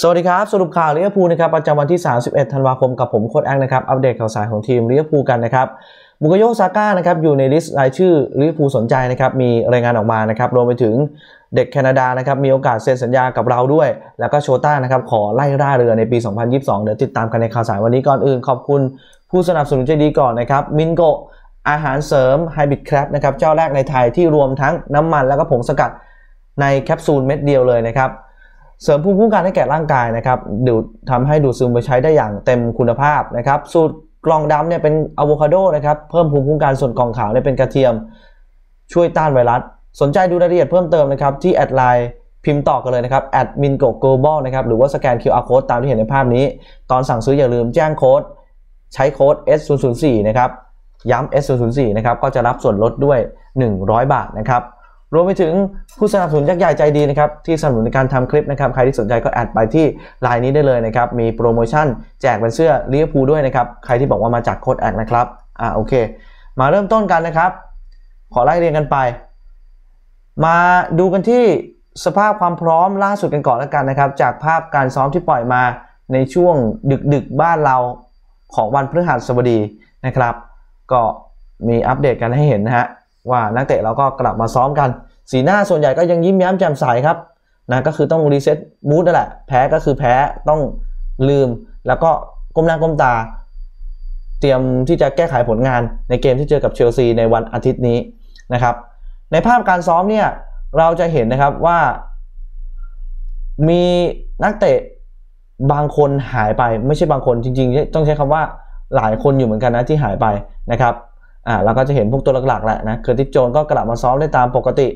สวัสดีครับสรุปข่าวลิเวอร์พูลนะครับประจำวันที่ 31 ธันวาคมกับผม โค้ดแองนะครับอัปเดตข่าวสารของทีมลิเวอร์พูลกันนะครับบุกโยซาก้านะครับอยู่ในลิสต์รายชื่อลิเวอร์พูลสนใจนะครับมีรายงานออกมานะครับรวมไปถึงเด็กแคนาดานะครับมีโอกาสเซ็นสัญญากับเราด้วย แล้วก็โชต้านะครับขอไล่ร่าเรือในปี 2022 เดี๋ยว ติดตามกันในข่าวสารวันนี้ก่อนอื่น ขอบคุณผู้สนับสนุนใจดีก่อนนะครับมินโกอาหารเสริมไฮบิดครับนะครับเจ้าแรกในไทยที่รวมทั้งน้ำมันแล้วก็ผงสกัดในแคปซูลเม็ดเดียวเลยนะครับเสริมภูมิคุ้มกันให้แก่ร่างกายนะครับ ดูทำให้ดูดซึมไปใช้ได้อย่างเต็มคุณภาพนะครับ สูตรกล่องดำเนี่ยเป็นอะโวคาโดนะครับ เพิ่มภูมิคุ้มกันส่วนกล่องขาวเนี่ยเป็นกระเทียม ช่วยต้านไวรัส สนใจดูรายละเอียดเพิ่มเติมนะครับที่แอดไลน์พิมพ์ต่อกันเลยนะครับแอดมินโกโกลบอลนะครับหรือว่าสแกน QR code ตามที่เห็นในภาพนี้ ตอนสั่งซื้ออย่าลืมแจ้งโค้ด ใช้โค้ด S004 นะครับย้ำ S004 นะครับก็จะรับส่วนลดด้วย 100 บาทนะครับรวมไปถึงผู้สนับสนุนยักษ์ใหญ่ใจดีนะครับ ที่สนับสนุนในการทำคลิปนะครับ ใครที่สนใจก็แอดไปที่ไลน์นี้ได้เลยนะครับมีโปรโมชั่นแจกเป็นเสื้อิเลีรพูด้วยนะครับ ใครที่บอกว่ามาจากโค้ดแอดนะครับอ่าโอเค มาเริ่มต้นกันนะครับ ขอไล่เรียงกันไป มาดูกันที่สภาพความพร้อมล่าสุดกันก่อนแล้วกันนะครับ จากภาพการซ้อมที่ปล่อยมาในช่วงดึกดึกบ้านเราของวันพฤหัสบดีนะครับ ก็มีอัปเดตกันให้เห็นนะฮะว่านักเตะเราก็กลับมาซ้อมกัน สีหน้าส่วนใหญ่ก็ยังยิ้มแย้มแจ่มใสครับ นะก็คือต้องรีเซ็ตมูดนั่นแหละ แพ้ก็คือแพ้ต้องลืมแล้วก็ก้มหน้าก้มตา เตรียมที่จะแก้ไขผลงานในเกมที่เจอกับเชลซีในวันอาทิตย์นี้นะครับ ในภาพการซ้อมเนี่ย เราจะเห็นนะครับว่า มีนักเตะบางคนหายไป ไม่ใช่บางคนจริงๆ ต้องใช้คำว่าหลายคนอยู่เหมือนกันนะที่หายไปนะครับอ่าเราก็จะเห็นพวกตัวหลักๆแหละนะเคอร์ติสโจนก็กลับมาซ้อมได้ตามปกติ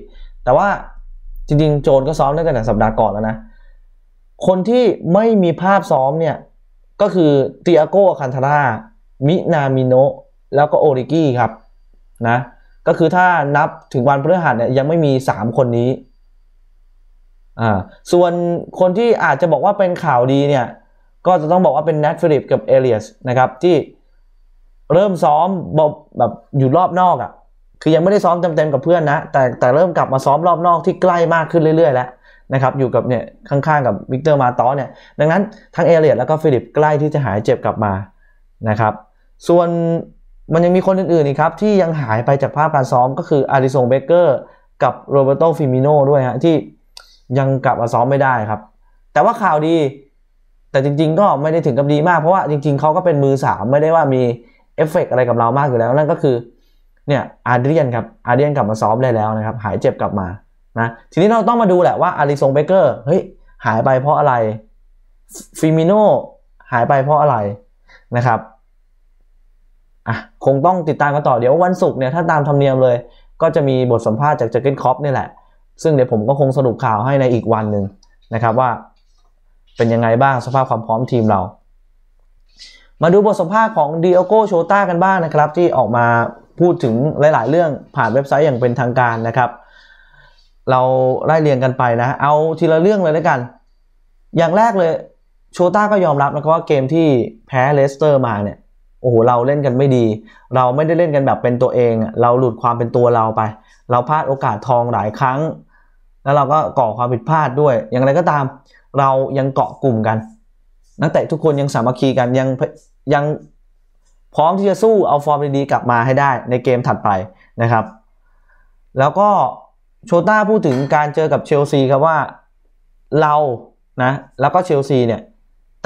แต่ว่าจริงๆ โจนก็ซ้อมได้ตั้งแต่สัปดาห์ก่อนแล้วนะ คนที่ไม่มีภาพซ้อมเนี่ย ก็คือเตียโกคันทาร่า มินามิโนแล้วก็โอริกี้ครับนะ ก็คือถ้านับถึงวันพฤหัสเนี่ยยังไม่มี 3 คนนี้อ่าส่วนคนที่อาจจะบอกว่าเป็นข่าวดีเนี่ย ก็จะต้องบอกว่าเป็นเนทฟิลิปกับเอเลียสนะครับที่เริ่มซ้อมแบบแบบอยู่รอบนอกอะ่ะ คือยังไม่ได้ซ้อมเต็มๆกับเพื่อนนะ แต่แต่เริ่มกลับมาซ้อมรอบนอกที่ใกล้มากขึ้นเรื่อยๆแล้วนะครับ อยู่กับเนี่ยข้างๆกับวิกเตอร์มาตอเนี่ย ดังนั้นทั้งเอเลียตแล้วก็ฟิลิปใกล้ที่จะหายเจ็บกลับมานะครับ ส่วนมันยังมีคนอื่นๆอีกครับที่ยังหายไปจากภาพการซ้อมก็คืออาริสงเบเกอร์กับโรเบโตฟิมิโนด้วยฮะที่ยังกลับมาซ้อมไม่ได้ครับ แต่ว่าข่าวดี แต่จริงๆ ก็ไม่ได้ถึงกับดีมากเพราะว่าจริง ๆเขาก็เป็นมือสามไม่ได้ว่ามีเอฟเฟกอะไรกับเรามากอยู่แล้วนั่นก็คือเนี่ยอาร์เดียนครับอาร์เดียนกลับมาซ้อมได้แล้วนะครับ หายเจ็บกลับมานะ ทีนี้เราต้องมาดูแหละว่าอาริซงเบเกอร์เฮ้ยหายไปเพราะอะไรฟิมิโนหายไปเพราะอะไรนะครับอ่ะคงต้องติดตามกันต่อเดี๋ยววันศุกร์เนี่ย ถ้าตามธรรมเนียมเลย ก็จะมีบทสัมภาษณ์จากเจเกนคอปนี่แหละ ซึ่งเดี๋ยวผมก็คงสรุปข่าวให้ในอีกวันหนึ่งนะครับว่า เป็นยังไงบ้างสภาพความพร้อมทีมเรามาดูบทสัมภาษณ์ของดิโอโกโชต้ากันบ้างนะครับ ที่ออกมาพูดถึงหลายๆ เรื่องผ่านเว็บไซต์อย่างเป็นทางการนะครับ เราไล่เรียงกันไปนะ เอาทีละเรื่องเลยด้วยกันอย่างแรกเลยโชต้าก็ยอมรับนะครับว่าเกมที่แพ้เลสเตอร์มาเนี่ยโอ้โหเราเล่นกันไม่ดี เราไม่ได้เล่นกันแบบเป็นตัวเอง เราหลุดความเป็นตัวเราไป เราพลาดโอกาสทองหลายครั้ง แล้วเราก็ก่อความผิดพลาดด้วย อย่างไรก็ตาม เรายังเกาะกลุ่มกันนักเตะทุกคนยังสามัคคีกันยังยังพร้อมที่จะสู้เอาฟอร์มดีๆกลับมาให้ได้ในเกมถัดไปนะครับแล้วก็โชต้าพูดถึงการเจอกับเชลซีครับว่าเรานะแล้วก็เชลซีเนี่ย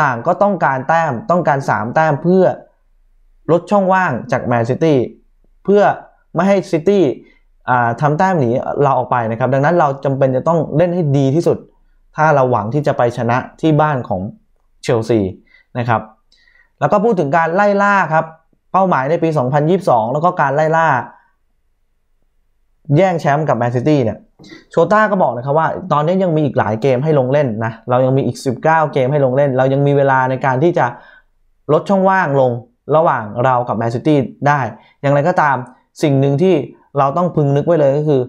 ต่างก็ต้องการแต้มต้องการ3แต้มเพื่อลดช่องว่างจากแมนซิตี้เพื่อไม่ให้ซิตี้ทำแต้มหนีเราออกไปนะครับดังนั้นเราจำเป็นจะต้องเล่นให้ดีที่สุด ถ้าเราหวังที่จะไปชนะที่บ้านของเชลซีนะครับ แล้วก็พูดถึงการไล่ล่าครับเป้าหมายในปี 2022 แล้วก็การไล่ล่า แย่งแชมป์กับแมนซิตี้เนี่ยโชต้าก็บอกนะครับว่าตอนนี้ยังมีอีกหลายเกมให้ลงเล่นนะ เรายังมีอีก 19 เกมให้ลงเล่น เรายังมีเวลาในการที่จะลดช่องว่างลงระหว่างเรากับแมนซิตี้ได้อย่างไรก็ตามสิ่งหนึ่งที่เราต้องพึงนึกไว้เลยก็คือ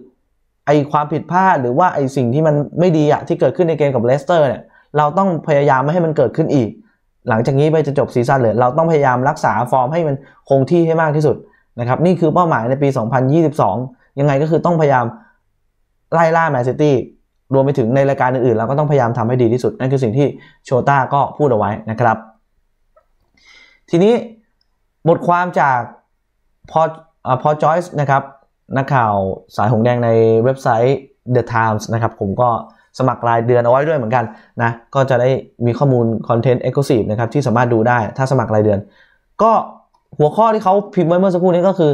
ไอความผิดพลาดหรือว่าไอสิ่งที่มันไม่ดีอะที่เกิดขึ้นในเกมกับเลสเตอร์เนี่ยเราต้องพยายามไม่ให้มันเกิดขึ้นอีก หลังจากนี้ไปจะจบซีซั่นเลยเราต้องพยายามรักษาฟอร์มให้มันคงที่ให้มากที่สุดนะครับนี่คือเป้าหมายในปี 2022 ยังไงก็คือต้องพยายามไล่ล่าแมนซิตี้รวมไปถึงในรายการอื่นๆ เราก็ต้องพยายามทำให้ดีที่สุด นั่นคือสิ่งที่โชต้าก็พูดเอาไว้นะครับ ทีนี้บทความจากพอพอจอยส์นะครับนักข่าวสายหงแดงในเว็บไซต์ The Times นะครับผมก็สมัครรายเดือนเอาไว้ด้วยเหมือนกันนะ ก็จะได้มีข้อมูลคอนเทนต์เอ็กซ์คลูซีฟนะครับ ที่สามารถดูได้ถ้าสมัครรายเดือน ก็หัวข้อที่เขาพิมพ์ไว้เมื่อสักครู่นี้ก็คือ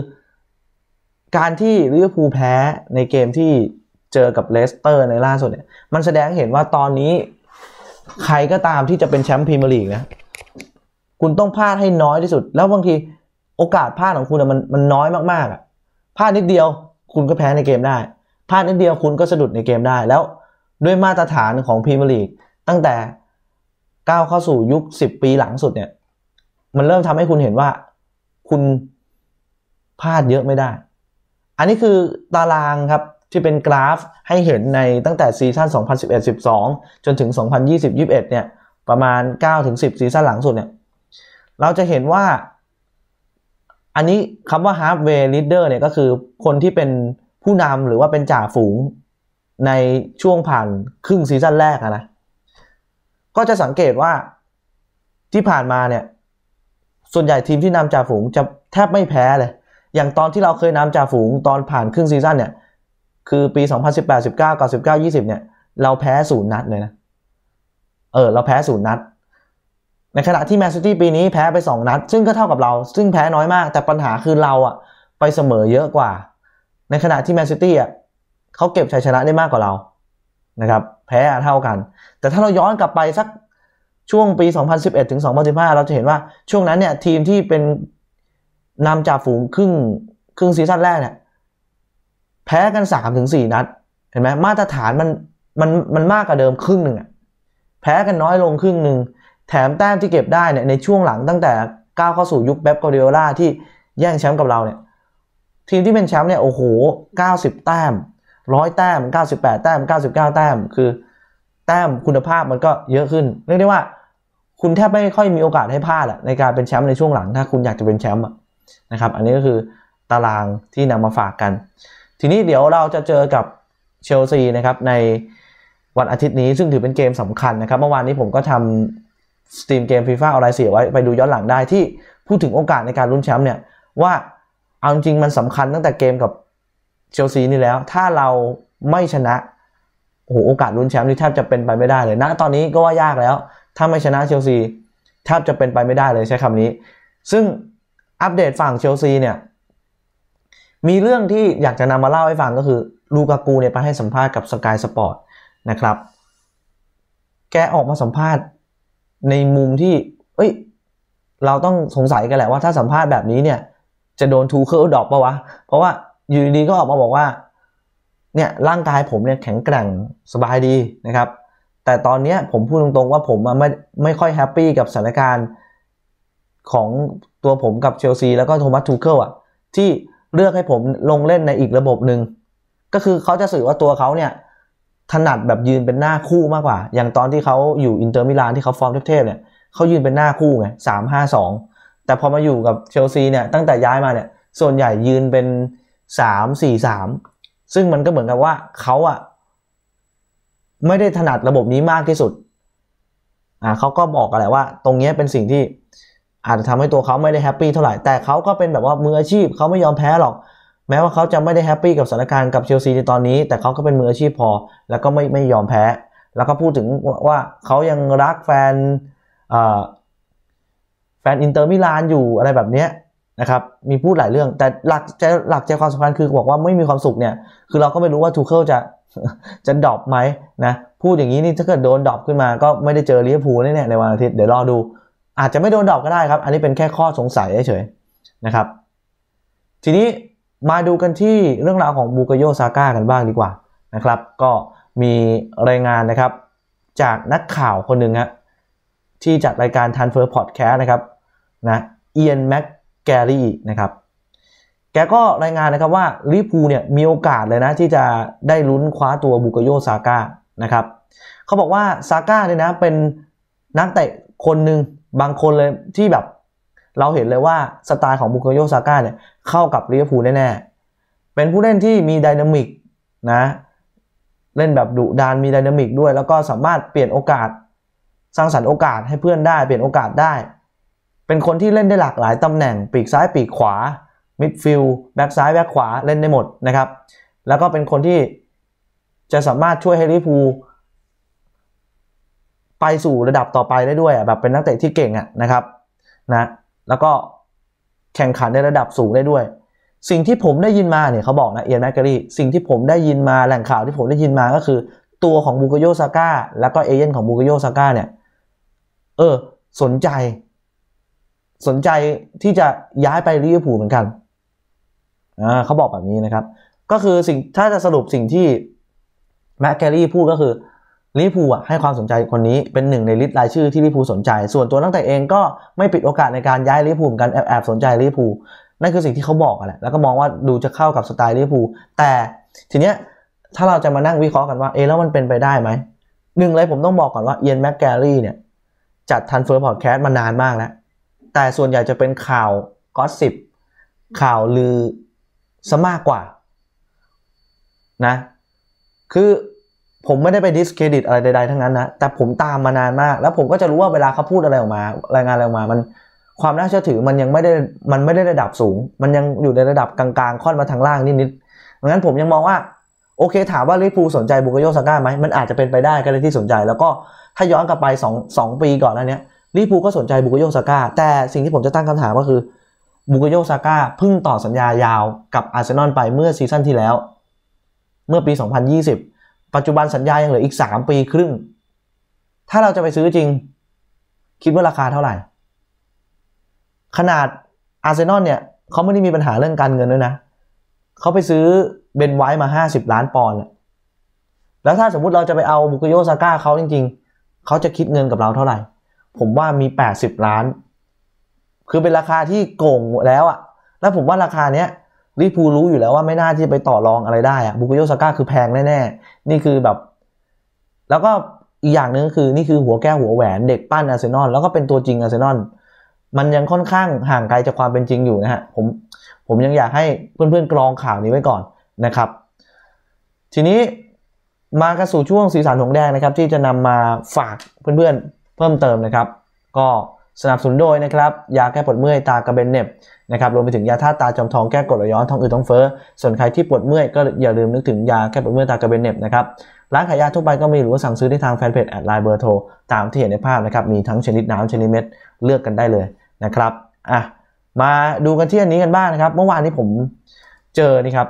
การที่ลิเวอร์พูลแพ้ในเกมที่เจอกับเลสเตอร์ในล่าสุดเนี่ยมันแสดงเห็นว่าตอนนี้ใครก็ตามที่จะเป็นแชมป์พรีเมียร์ลีกนะ คุณต้องพลาดให้น้อยที่สุด แล้วบางที โอกาสพลาดของคุณมันมันน้อยมากๆอ่ะพลาดนิดเดียว คุณก็แพ้ในเกมได้พลาดนิดเดียวคุณก็สะดุดในเกมได้แล้วด้วยมาตรฐานของพรีเมียร์ลีกตั้งแต่ก้าวเข้าสู่ยุค 10 ปีหลังสุดเนี่ยมันเริ่มทำให้คุณเห็นว่า คุณพลาดเยอะไม่ได้ อันนี้คือตารางครับ ที่เป็นกราฟให้เห็นในตั้งแต่ซีซั่น2011-12 จนถึง 2020-21 เนี่ยประมาณ 9-10ซีซั่นหลังสุดเนี่ยเราจะเห็นว่า อันนี้คำว่า halfway leader เนี่ยก็คือคนที่เป็นผู้นำหรือว่าเป็นจ่าฝูงในช่วงผ่านครึ่งซีซั่นแรกนะ ก็จะสังเกตว่าที่ผ่านมาเนี่ย ส่วนใหญ่ทีมที่นำจ่าฝูงจะแทบไม่แพ้เลย อย่างตอนที่เราเคยนำจ่าฝูงตอนผ่านครึ่งซีซั่นเนี่ย คือปี 2018 19 กับ19 20เนี่ย เราแพ้ศูนย์นัดเลยนะ เออเราแพ้ศูนย์นัด ในขณะที่แมนซิตี้ปีนี้แพ้ไป 2 นัด ซึ่งก็เท่ากับเรา ซึ่งแพ้น้อยมาก แต่ปัญหาคือเราอะไปเสมอเยอะกว่า ในขณะที่แมนซิตี้อะเขาเก็บชัยชนะได้มากกว่าเรา นะครับ แพ้เท่ากัน แต่ถ้าเราย้อนกลับไปสักช่วงปี2011ถึง2015เราจะเห็นว่าช่วงนั้นเนี่ยทีมที่เป็นนำจากฝูงครึ่งครึ่งซีซั่นแรกเนี่ยแพ้กัน3-4นัด เห็นไหมมาตรฐานมัน มันมันมากกว่าเดิมครึ่งหนึ่งอะแพ้กันน้อยลงครึ่งหนึ่ง แถมแต้มที่เก็บได้เนี่ยในช่วงหลังตั้งแต่ก้าวเข้าสู่ยุคเบบกอเดโอล่าที่แย่งแชมป์กับเราเนี่ยทีมที่เป็นแชมป์เนี่ยโอ้โห90 แต้มร้อยแต้ม 98 แต้ม 99 แต้ม คือแต้มคุณภาพมันก็เยอะขึ้น เรียกได้ว่า คุณแทบไม่ค่อยมีโอกาสให้พลาดในการเป็นแชมป์ในช่วงหลังถ้าคุณอยากจะเป็นแชมป์นะครับอันนี้ก็คือตารางที่นำมาฝากกัน ทีนี้เดี๋ยวเราจะเจอกับเชลซีนะครับในวันอาทิตย์นี้ซึ่งถือเป็นเกมสำคัญนะครับ เมื่อวานนี้ผมก็ทำสตรีมเกมฟีฟ่าออนไลน์เสียไว้ไปดูย้อนหลังได้ที่พูดถึงโอกาสในการลุ้นแชมป์เนี่ยว่าเอาจริงมันสำคัญตั้งแต่เกมกับเชลซีนี่แล้วถ้าเราไม่ชนะโอ้โหโอกาสลุ้นแชมป์นี่แทบจะเป็นไปไม่ได้เลยนะตอนนี้ก็ว่ายากแล้ว ถ้าไม่ชนะเชลซีแทบจะเป็นไปไม่ได้เลยใช้คำนี้ ซึ่งอัปเดตฝั่งเชลซีเนี่ยมีเรื่องที่อยากจะนำมาเล่าให้ฟัง ก็คือลูกากูเนี่ยไปให้สัมภาษณ์กับสกายสปอร์ตนะครับ แกออกมาสัมภาษณ์ในมุมที่เอ้ยเราต้องสงสัยกันแหละ ว่าถ้าสัมภาษณ์แบบนี้เนี่ยจะโดนทูเคิลดอกปะวะเพราะว่าอยู่ดีๆก็ออกมาบอกว่า เนี่ยร่างกายผมเนี่ยแข็งแกร่งสบายดีนะครับ แต่ตอนนี้ผมพูดตรงๆว่าผมไม่ไม่ค่อยแฮปปี้กับสถานการณ์ของตัวผมกับเชลซีแล้วก็โทมัสทูเคิลอ่ะที่เลือกให้ผมลงเล่นในอีกระบบหนึ่ง ก็คือเขาจะสื่อว่าตัวเขาเนี่ยถนัดแบบยืนเป็นหน้าคู่มากกว่า อย่างตอนที่เขาอยู่อินเตอร์มิลานที่เขาฟอร์มเทพๆเนี่ยเขายืนเป็นหน้าคู่ไงสามห้าสองแต่พอมาอยู่กับเชลซีเนี่ยตั้งแต่ย้ายมาเนี่ยส่วนใหญ่ยืนเป็นสามสี่สามซึ่งมันก็เหมือนกับว่าเขาอ่ะ ไม่ได้ถนัดระบบนี้มากที่สุดอ่าเขาก็บอกอะไรว่า ตรงนี้เป็นสิ่งที่ อาจจะทำให้ตัวเขาไม่ได้แฮปปี้เท่าไหร่ แต่เขาก็เป็นแบบว่ามืออาชีพเขาไม่ยอมแพ้หรอก แม้ว่าเขาจะไม่ได้แฮปปี้กับสถานการณ์กับเชลซีในตอนนี้ แต่เขาก็เป็นมืออาชีพพอ แล้วก็ไม่ไม่ยอมแพ้ แล้วก็พูดถึงว่าเขายังรักแฟนแฟนอินเตอร์มิลานอยู่อะไรแบบเนี้ยนะครับมีพูดหลายเรื่องแต่หลักใจหลักใจความสำคัญคือบอกว่าไม่มีความสุขเนี่ย คือเราก็ไม่รู้ว่าทูเคิลจะจะดรอปไหมนะพูดอย่างนี้นี่ ถ้าเกิดโดนดรอปขึ้นมาก็ไม่ได้เจอเลี้ยอร์พูลแน่ในวันอาทิตย์เดี๋ยวรอดู อาจจะไม่โดนดรอปก็ได้ครับ อันนี้เป็นแค่ข้อสงสัยเฉยๆนะครับทีนี้มาดูกันที่เรื่องราวของบูกโยซาก้ากันบ้างดีกว่านะครับก็มีรายงานนะครับจากนักข่าวคนหนึ่งฮะที่จัดรายการ Transfer Podcast นะครับนะเอียนแม็กแกรี่นะครับ แกก็รายงานนะครับว่าลิพูเนี่ยมีโอกาสเลยนะ ที่จะได้ลุ้นคว้าตัวบุกโยซาก้านะครับ เขาบอกว่าซาก้าเนี่ยนะเป็นนักเตะคนหนึ่งบางคนเลย ที่แบบเราเห็นเลยว่าสไตล์ของบุกโยซาก้าเนี่ย เข้ากับลิเพูแน่ ๆ เป็นผู้เล่นที่มีดินามิกนะ เล่นแบบดุดานมีดินามิกด้วย แล้วก็สามารถเปลี่ยนโอกาสสร้างสรรค์โอกาสให้เพื่อนได้เปลี่ยนโอกาสได้เป็นคนที่เล่นได้หลากหลายตำแหน่ง ปีกซ้ายปีกขวามิดฟิลด์แบ็กซ้ายแบ็กขวาเล่นได้หมดนะครับ แล้วก็เป็นคนที่จะสามารถช่วยให้ลิพูไปสู่ระดับต่อไปได้ด้วยอ่ะแบบเป็นนักเตะที่เก่งอ่ะนะครับนะแล้วก็แข่งขันในระดับสูงได้ด้วย สิ่งที่ผมได้ยินมาเนี่ยเขาบอกนะเอียนแมกกอรีสิ่งที่ผมได้ยินมาแหล่งข่าวที่ผมได้ยินมาก็คือ ตัวของบูกโยซาก้าแล้วก็เอเย่นของบูกโยซาก้าเนี่ยเออสนใจสนใจที่จะย้ายไปลิเวอร์พูลเหมือนกันเขาบอกแบบนี้นะครับ ก็คือสิ่งถ้าจะสรุปสิ่งที่แมคแกรี่พูดก็คือลิพูอ่ะให้ความสนใจคนนี้เป็นหนึ่งในลิสต์รายชื่อที่ลิวพูสนใจ ส่วนตัวตั้งแต่เองก็ไม่ปิดโอกาสในการย้ายลิพูเหมือนกันแอบแอบสนใจลิวพูนั่นคือสิ่งที่เขาบอกแหละ แล้วก็มองว่าดูจะเข้ากับสไตล์ลิวพู แต่ทีเนี้ยถ้าเราจะมานั่งวิเคราะห์กันว่าเอแล้วมันเป็นไปได้ไหมหนึ่งเลยผมต้องบอกก่อนว่าเอียนแมคแกรี่เนี่ยจัดทันเฟอร์พอดแคสต์มานานมากแล้วแต่ส่วนใหญ่จะเป็นข่าวก็สิบข่าวลือซะมากกว่านะคือผมไม่ได้ไปดิสเครดิตอะไรใด ๆ ทั้งนั้นนะ แต่ผมตามมานานมาก แล้วผมก็จะรู้ว่าเวลาเขาพูดอะไรออกมา รายงานอะไรออกมามันความน่าเชื่อถือมันยังไม่ได้มันไม่ได้ระดับสูง มันยังอยู่ในระดับกลาง ๆ ค่อนมาทางล่างนิดๆดังนั้นผมยังมองว่า โอเคถามว่าลิฟูสนใจบุกโยสาก้าไหมมันอาจจะเป็นไปได้ก็เลยที่สนใจ แล้วก็ถ้าย้อนกลับไป2 2ปี ก่อนแล้วเนี้ยลิปูก็สนใจบุกโยซาก้าแต่สิ่งที่ผมจะตั้งคำถามก็คือบุกโยซาก้าเพิ่งต่อสัญญายาวกับอาร์เซนอลไปเมื่อซีซั่นที่แล้ว เมื่อปี 2020 ปัจจุบันสัญญายังเหลืออีก 3 ปีครึ่ง ถ้าเราจะไปซื้อจริงคิดว่าราคาเท่าไหร่ ขนาดอาร์เซนอลเนี่ยเขาไม่ได้มีปัญหาเรื่องการเงินด้วยนะเขาไปซื้อเบนไว้มา 50 ล้านปอนด์แล้วถ้าสมมุติเราจะไปเอาบุกโยซาก้าเขาจริง ๆเขาจะคิดเงินกับเราเท่าไหร่ผมว่ามี 80 ล้าน คือเป็นราคาที่โกงแล้วอะแล้วผมว่าราคาเนี้ยลิพูรู้อยู่แล้วว่าไม่น่าที่ไปต่อรองอะไรได้อะบุกุโยสาก้าคือแพงแน่ๆนี่คือแบบ แล้วก็อีกอย่างหนึ่งคือนี่คือหัวแก้วหัวแหวน เด็กปั้น อาร์เซนอลแล้วก็เป็นตัวจริงอาร์เซนอลมันยังค่อนข้างห่างไกลจากความเป็นจริงอยู่นะฮะผมผมยังอยากให้เพื่อนๆกรองข่าวนี้ไว้ก่อนนะครับ ทีนี้มากระสู่ช่วงสีสันหงแดงนะครับ ที่จะนำมาฝากเพื่อนๆเพิ่มเติมนะครับก็สนับสนุนโดยนะครับ ยาแก้ปวดเมื่อยตากระเบนเน็บนะครับรวมไปถึง ยา่าตาจอมทองแก้กรดระย้อนท้องอืดท้องเฟอ้อส่วนใครที่ปวดเมื่อยก็อย่าลืมนึกถึง ยาแก้ปวดเมื่อยตากระเบนเน็บนะครับร้านขายยาทั่วไปก็มีหรือว่าสั่งซื้อได้ทางแฟนเพจแอดไลน์เบอร์โทรตามที่เห็นในภาพนะครับ มีทั้งชนิดน้ำชนิดเม็ดเลือกกันได้เลยนะครับอ่ะมาดูกันที่อันนี้กันบ้างนะครับเมื่อวานนี้ผมเจอนี่ครับ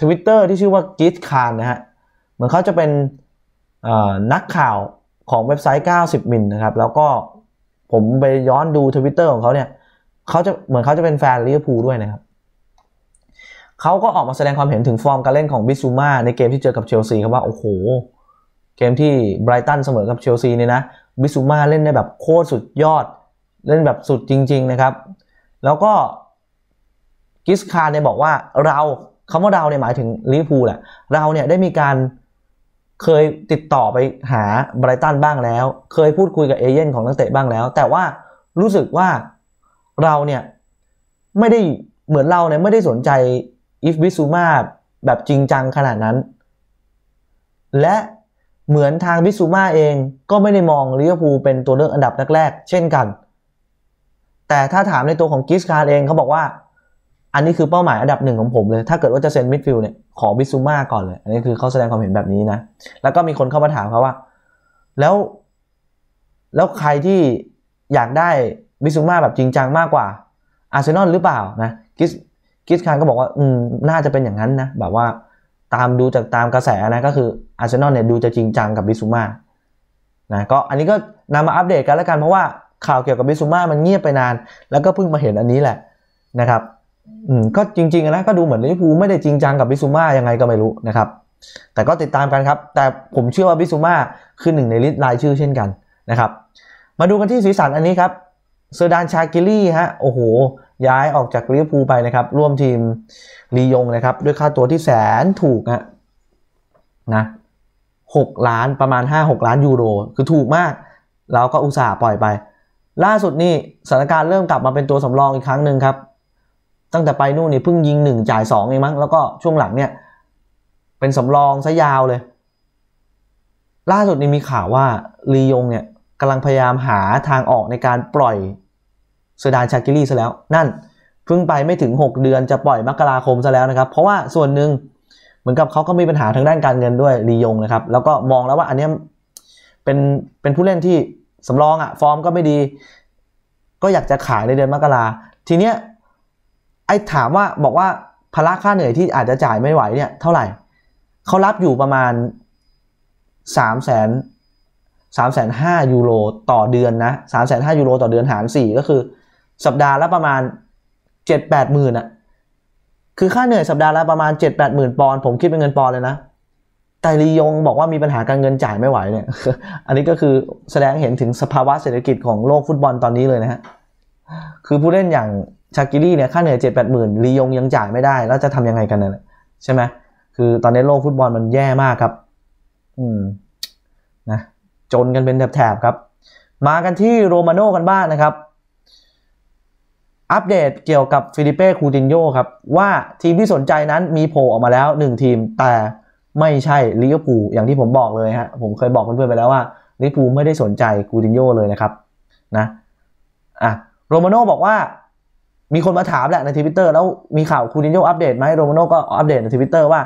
ทวิตเตอร์ที่ชื่อว่ากิสคานนะฮะเหมือนเขาจะเป็นนักข่าวของเว็บไซต์ 90มิลนะครับ แล้วก็ผมไปย้อนดูทวิตเตอร์ของเขาเนี่ยเขาจะเหมือนเขาจะเป็นแฟนลิเวอร์พูลด้วยนะครับ เขาก็ออกมาแสดงความเห็นถึงฟอร์มการเล่นของบิซูมาในเกมที่เจอกับเชลซีครับว่า โอ้โห เกมที่ไบรตันเสมอกับเชลซีเนี่ยนะบิซูมาเล่นได้แบบโคตรสุดยอด เล่นแบบสุดจริง ๆ นะครับ แล้วก็ กิสคาเนี่ยบอกว่าเราคำว่าเราเนี่ยหมายถึงลิเวอร์พูลแหละเราเนี่ยได้มีการเคยติดต่อไปหาไบรตันบ้างแล้ว เคยพูดคุยกับเอเจนต์ของนักเตะบ้างแล้ว แต่ว่ารู้สึกว่าเราเนี่ย ไม่ได้เหมือนเราเนี่ยไม่ได้สนใจอิฟวิซูมาแบบจริงจังขนาดนั้น และเหมือนทางวิซูมาเองก็ไม่ได้มองลิเวอร์พูลเป็นตัวเลือกอันดับแรกๆเช่นกัน แต่ถ้าถามในตัวของกิสคาร์เองเขาบอกว่าอันนี้คือเป้าหมายอันดับหนึ่งของผมเลย ถ้าเกิดว่าจะเซ็นมิดฟิลด์เนี่ย ขอบิซูมาก่อนเลย อันนี้คือเขาแสดงความเห็นแบบนี้นะ แล้วก็มีคนเข้ามาถามเขาว่า แล้ว แล้วใครที่อยากได้บิซูมาแบบจริงจังมากกว่าอาร์เซนอลหรือเปล่านะกิสกิสคานก็บอกว่า อืม น่าจะเป็นอย่างนั้นนะ แบบว่า ตามดูจากตามกระแสนะ ก็คืออาร์เซนอลเนี่ยดูจะจริงจังกับบิซูมานะ ก็อันนี้ก็นำมาอัปเดตกันแล้วกัน เพราะว่าข่าวเกี่ยวกับบิซูมามันเงียบไปนาน แล้วก็เพิ่งมาเห็นอันนี้แหละ นะครับอืมก็จริงๆ นะก็ดูเหมือนลิเวอร์พูลไม่ได้จริงจังกับบิซูมายังไงก็ไม่รู้นะครับ แต่ก็ติดตามกันครับ แต่ผมเชื่อว่าบิซูมาคือหนึ่งในลิสต์รายชื่อเช่นกันนะครับมาดูกันที่สีสันอันนี้ครับ เซอร์ดานชากิลี่ฮะโอ้โหย้ายออกจากลิเวอร์พูลไปนะครับ ร่วมทีมลียงนะครับ ด้วยค่าตัวที่แสนถูกนะนะหกล้านประมาณ 5-6 ล้านยูโรคือถูกมากแล้วก็อุตส่าห์ปล่อยไป ล่าสุดนี่สถานการณ์เริ่มกลับมาเป็นตัวสำรองอีกครั้งหนึ่งครับตั้งแต่ไปนู่นเนี่ยเพิ่งยิงหนึ่งจ่ายสองเองมั้งแล้วก็ช่วงหลังเนี่ย เป็นสำรอง ซะยาวเลย ล่าสุดนี่มีข่าวว่าลียงเนี่ยกำลังพยายามหาทางออกในการปล่อยเซดานชากิลี่ซะแล้ว นั่นเพิ่งไปไม่ถึง 6 เดือนจะปล่อยมกราคมซะแล้วนะครับ เพราะว่าส่วนหนึ่งเหมือนกับเขาก็มีปัญหาทางด้านการเงินด้วยลียงนะครับแล้วก็มองแล้วว่าอันนี้เป็นเป็นผู้เล่นที่สำรองอ่ะฟอร์มก็ไม่ดี ก็อยากจะขายในเดือนมกราทีเนี้ยไอ้ถามว่าบอกว่าภาระค่าเหนื่อยที่อาจจะจ่ายไม่ไหวเนี่ยเท่าไหร่เขารับอยู่ประมาณสามแสนสามแสนห้ายูโรต่อเดือนนะสามแสนห้ายูโรต่อเดือนหารสี่ก็คือ สัปดาห์ละประมาณเจ็ดแปดหมื่นอะคือค่าเหนื่อยสัปดาห์ละประมาณเจ็ดแปดหมื่นปอนด์ผมคิดเป็นเงินปอนด์เลยนะแต่ลียงบอกว่ามีปัญหาการเงินจ่ายไม่ไหวเนี่ยอันนี้ก็คือแสดงเห็นถึงสภาวะเศรษฐกิจของโลกฟุตบอลตอนนี้เลยนะฮะคือผู้เล่นอย่างชากิรี่เนี่ยค่าเหนื่อยเจ็ดแปดหมื่นลียงยังจ่ายไม่ได้ แล้วจะทำยังไงกันเนี่ยใช่ไหมคือตอนนี้โลกฟุตบอลมันแย่มากครับอืมนะจนกันเป็นแถบๆครับ มากันที่โรมาโน่กันบ้างนะครับ อัปเดตเกี่ยวกับฟิลิเป้คูตินโยครับว่าทีมที่สนใจนั้นมีโผล่ออกมาแล้ว1ทีมแต่ไม่ใช่ลิเวอร์พูลอย่างที่ผมบอกเลยฮะผมเคยบอกเพื่อนๆไปแล้วว่าลิเวอร์พูลไม่ได้สนใจคูตินโยเลยนะครับนะอ่ะโรมาโน่บอกว่ามีคนมาถามแหละในทวิตเตอร์แล้วมีข่าวคูนิโยอัปเดตไหมโรมาโน่ก็อัปเดตในทวิตเตอร์ว่า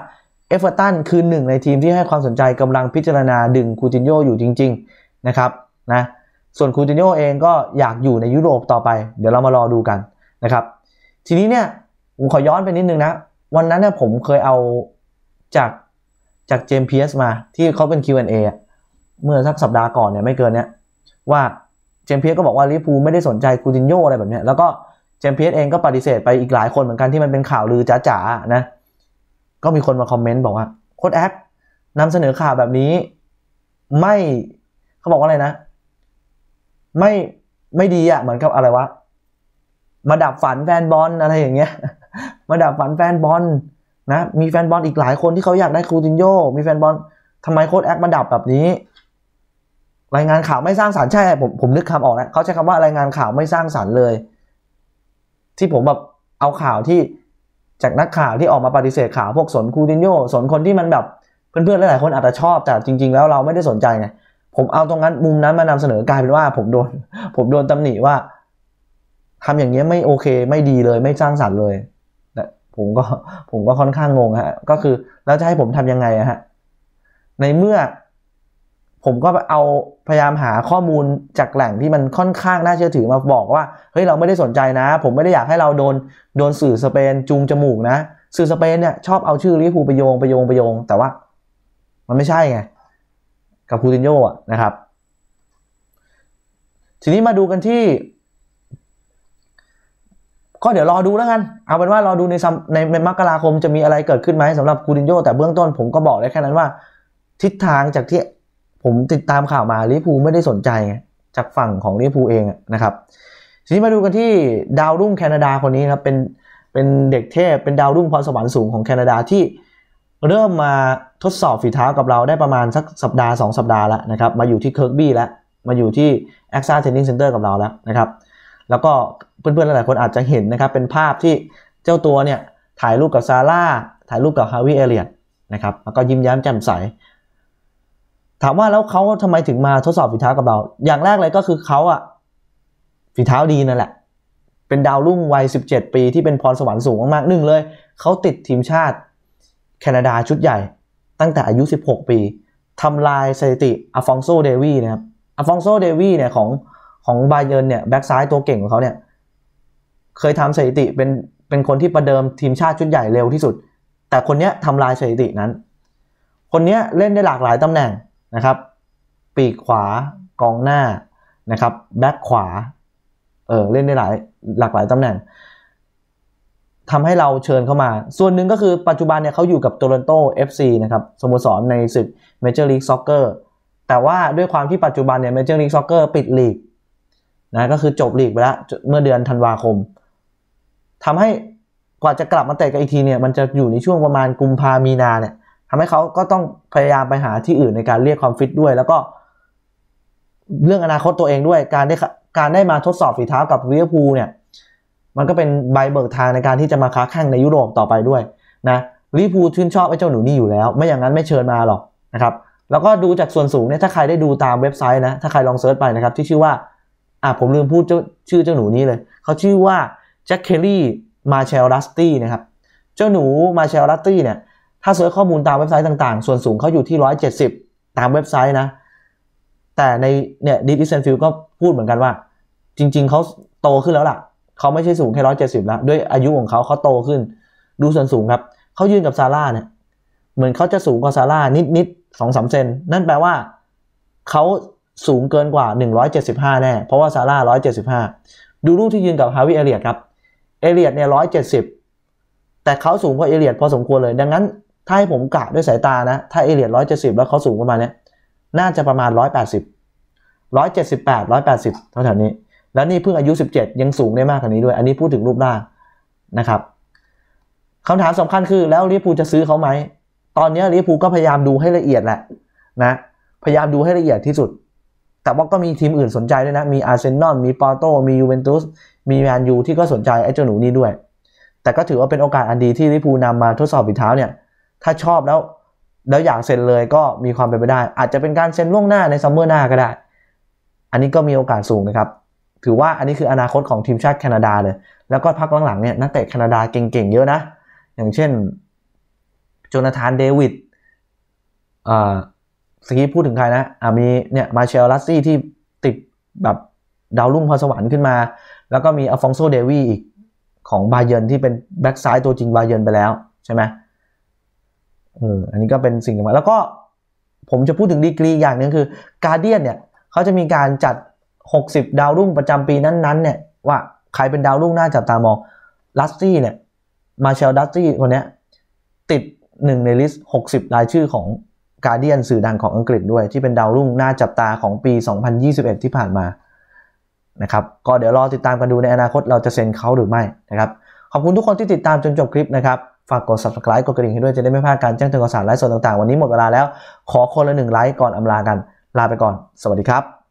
เอฟเวอร์ตันคือหนึ่งในทีมที่ให้ความสนใจกำลังพิจารณาดึงคูตินโยอยู่จริงๆนะครับนะส่วนคูตินโยเองก็อยากอยู่ในยุโรปต่อไปเดี๋ยวเรามารอดูกันนะครับทีนี้เนี่ยผมขอย้อนไปนิดนึงนะ วันนั้นเนี่ยผมเคยเอาจากจากเจมพีเอสมาที่เขาเป็น Q&A เมื่อสักสัปดาห์ก่อนเนี่ยไม่เกินเนี่ยว่าเจมพีเอสก็บอกว่าลิฟูไม่ได้สนใจคูตินโยอะไรแบบเนี้ยแล้วก็จมเพียสเองก็ปฏิเสธไปอีกหลายคนเหมือนกันที่มันเป็นข่าวลือจ๋าๆนะ ก็มีคนมาคอมเมนต์บอกว่าโค้ดแอคนำเสนอข่าวแบบนี้ไม่เขาบอกว่าอะไรนะ ไม่ไม่ดีอะ่ะเหมือนกับอะไรวะมาดับฝันแฟนบอลอะไรอย่างเงี้ย มาดับฝันแฟนบอลนะมีแฟนบอลอีกหลายคนที่เขาอยากได้ครูตินโยมีแฟนบอลทำไมโค้ดแอคมาดับแบบนี้ รายงานข่าวไม่สร้างสารรค์ใช่ผมผมนึกคำออกแล้วเขาใช้คำว่ารายงานข่าวไม่สร้างสารรค์เลยที่ผมแบบเอาข่าวที่จากนักข่าวที่ออกมาปฏิเสธข่าวพวกสนคูตินโยสนคนที่มันแบบเพื่อนๆหลายๆคนอาจจะชอบแต่จริง ๆ แล้วเราไม่ได้สนใจไงผมเอาตรงนั้น มุมนั้นมานำเสนอกลายเป็นว่า ผมโดน ผมโดนตำหนิว่า ทำอย่างนี้ไม่โอเคไม่ดีเลยไม่สร้างสรรค์เลยผมก็ผมก็ค่อนข้างงงฮะ ก็คือแล้วจะให้ผมทํำยังไงฮะ ในเมื่อผมก็เอาพยายามหาข้อมูลจากแหล่งที่มันค่อนข้างน่าเชื่อถือมาบอกว่า เฮ้ยเราไม่ได้สนใจนะ ผมไม่ได้อยากให้เราโดนโดนสื่อสเปนจูงจมูกนะ สื่อสเปนเนี่ยชอบเอาชื่อลิฟูไปโยงไปโยงไปโยง แต่ว่า มันไม่ใช่ไง กับคูตินโย่นะครับ ทีนี้มาดูกันที่ ก็เดี๋ยวรอดูแล้วกัน เอาเป็นว่ารอดูในในในมกราคมจะมีอะไรเกิดขึ้นไหมสำหรับคูตินโยแต่เบื้องต้นผมก็บอกได้แค่นั้นว่า ทิศทางจากที่ผมติดตามข่าวมาลิพูไม่ได้สนใจจากฝั่งของลิพูเองนะครับทีนี้มาดูกันที่ดาวรุ่งแคนาดาคนนี้ครับเป็นเป็นเด็กเทพ เป็นดาวรุ่งพรสวรรค์สูงของแคนาดาที่เริ่มมาทดสอบฝีเท้ากับเราได้ประมาณสักสัปดาห์ 2 สัปดาห์แล้วนะครับ มาอยู่ที่เคิร์กบี้แล้ว มาอยู่ที่แอคซ่าเทนนิสเซ็นเตอร์กับเราแล้วนะครับแล้วก็เพื่อนๆ หลายๆคนอาจจะเห็นนะครับ เป็นภาพที่เจ้าตัวเนี่ยถ่ายรูปกับซาร่าถ่ายรูปกับฮาวิเอเลียนนะครับแล้วก็ยิ้มแย้มแจ่มใสถามว่าแล้วเขาทำไมถึงมาทดสอบฝีเท้ากับเรา อย่างแรกเลยก็คือเขาอะฝีเท้าดีนั่นแหละ เป็นดาวรุ่งวัย17 ปีที่เป็นพรสวรรค์สูงมากๆหนึ่งเลย เขาติดทีมชาติ แคนาดาชุดใหญ่ ตั้งแต่อายุ 16 ปี ทำลายสถิติอฟองโซเดวีนะครับอฟองโซเดวีเนี่ยของของบาเยนเนี่ยแบ็กซ้ายตัวเก่งของเขาเนี่ย เคยทำสถิติเป็นเป็นคนที่ประเดิมทีมชาติชุดใหญ่เร็วที่สุด แต่คนเนี้ยทำลายสถิตินั้น คนเนี้ยเล่นได้หลากหลายตำแหน่งนะครับปีกขวากองหน้านะครับแบ็กขวาเออเล่นได้หลายหลากหลายตำแหน่งทำให้เราเชิญเข้ามา ส่วนหนึ่งก็คือปัจจุบันเนี่ยเขาอยู่กับโตลอนโต FC นะครับสโมสรในศึก Major League Soccer แต่ว่าด้วยความที่ปัจจุบันเนี่ย Major League Soccer ปิดลีกนะก็คือจบลีกไปแล้ว เมื่อเดือนธันวาคมทำให้กว่าจะกลับมาเตะกันอีกทีเนี่ย มันจะอยู่ในช่วงประมาณกุมภามีนาเนี่ยทำให้เขาก็ต้องพยายามไปหาที่อื่นในการเรียกความฟิตด้วย แล้วก็เรื่องอนาคตตัวเองด้วยการได้การได้มาทดสอบฝีเท้ากับิเวอร์พูลเนี่ยมันก็เป็นใบเบิกทางในการที่จะมาค้าแข่งในยุโรปต่อไปด้วยนะลิรพูชื่นชอบไอ้เจ้าหนูนี่อยู่แล้วไม่อย่างนั้นไม่เชิญมาหรอกนะครับแล้วก็ดูจากส่วนสูงเนี่ยถ้าใครได้ดูตามเว็บไซต์นะถ้าใครลองเซิร์ชไปนะครับที่ชื่อว่าอ่าผมลืมพูดชื่อเจ้าหนูนี้เลยเขาชื่อว่าแจ็คเคลลี่มาเชลลัสตี้นะครับเจ้าหนูมาเชลลัสตี้เนี่ยถ้าเสิร์ชข้อมูลตามเว็บไซต์ต่างๆ ส่วนสูงเขาอยู่ที่ 170 ตามเว็บไซต์นะ แต่ในเนี่ยดิสเซนฟิลก็พูดเหมือนกันว่า จริง ๆเขาโตขึ้นแล้วล่ะเขาไม่ใช่สูงแค่ 170 แล้ว ด้วยอายุของเขาเขาโตขึ้น ดูส่วนสูงครับเขายืนกับซาร่าเนี่ย เหมือนเขาจะสูงกว่าซาร่านิดๆสองสามเซนนั่นแปลว่าเขาสูงเกินกว่า 175 แน่เพราะว่าซาร่า175 ดูรูปที่ยืนกับฮาวิเอเลียดครับเอเลียดเนี่ย170 แต่เขาสูงกว่าเอเลียดพอสมควรเลยดังนั้นถ้าให้ผมกะด้วยสายตานะ ถ้าเอเลียดร้อยเจ็ดสิบแล้วเขาสูงประมาณนี้น่าจะประมาณร้อยแปดสิบร้อยเจ็ดสิบแปดร้อยแปดสิบเท่าแถวนี้ แล้วนี่เพิ่งอายุสิบเจ็ดยังสูงได้มากกว่านี้ด้วย อันนี้พูดถึงรูปหน้านะครับคำถามสำคัญคือแล้วลิปูจะซื้อเขาไหมตอนนี้ลิปูก็พยายามดูให้ละเอียดแหละนะ พยายามดูให้ละเอียดที่สุด แต่ว่าก็มีทีมอื่นสนใจด้วยนะ มีอาร์เซนอล มีปอร์โตมียูเวนตุส มีแมนยูที่ก็สนใจไอ้เจ้าหนูนี้ด้วย แต่ก็ถือว่าเป็นโอกาสอันดีที่ลิปูนำมาทดสอบฝีเท้าเนี่ยถ้าชอบแล้วแล้วอยากเซ็นเลยก็มีความเป็นไปได้ อาจจะเป็นการเซ็นล่วงหน้าในซัมเมอร์หน้าก็ได้ อันนี้ก็มีโอกาสสูงนะครับ ถือว่าอันนี้คืออนาคตของทีมชาติแคนาดาเลย แล้วก็พักหลังๆเนี่ยนักเตะแคนาดาเก่งๆเยอะนะ อย่างเช่นโจนาธานเดวิดอ่าสกี้พูดถึงใครนะ อ่ามีเนี่ยมาเชลลัสซี่ที่ติดแบบดาวรุ่งพรสวรรค์ขึ้นมา แล้วก็มีอัลฟองโซเดวีอีกของบาเยนที่เป็นแบ็กซ้ายตัวจริงบาเยนไปแล้วใช่ไหมเอออันนี้ก็เป็นสิ่งสำคัญแล้วก็ผมจะพูดถึงดีกรี อย่างหนึ่งคือการเดียนเนี่ยเขาจะมีการจัด 60 ดาวรุ่งประจำปีนั้นๆเนี่ยว่าใครเป็นดาวรุ่งน่าจับตามองลัสซี่เนี่ยมาเชลดัสซี่คนนี้ติดหนึ่งในลิสต์ 60 รายชื่อของการเดียนสื่อดังของอังกฤษด้วย ที่เป็นดาวรุ่งน่าจับตาของปี 2021 ที่ผ่านมานะครับก็เดี๋ยวรอติดตามกันดูในอนาคตเราจะเซ็นเขาหรือไม่นะครับขอบคุณทุกคนที่ติดตามจนจบคลิปนะครับฝากกด subscribe กดกระดิ่งให้ด้วยจะได้ไม่พลาดการแจ้งเตือนข่าวสารไลฟ์สดต่างๆ วันนี้หมดเวลาแล้ว ขอคนละหนึ่งไลค์ก่อนอำลากัน ลาไปก่อนสวัสดีครับ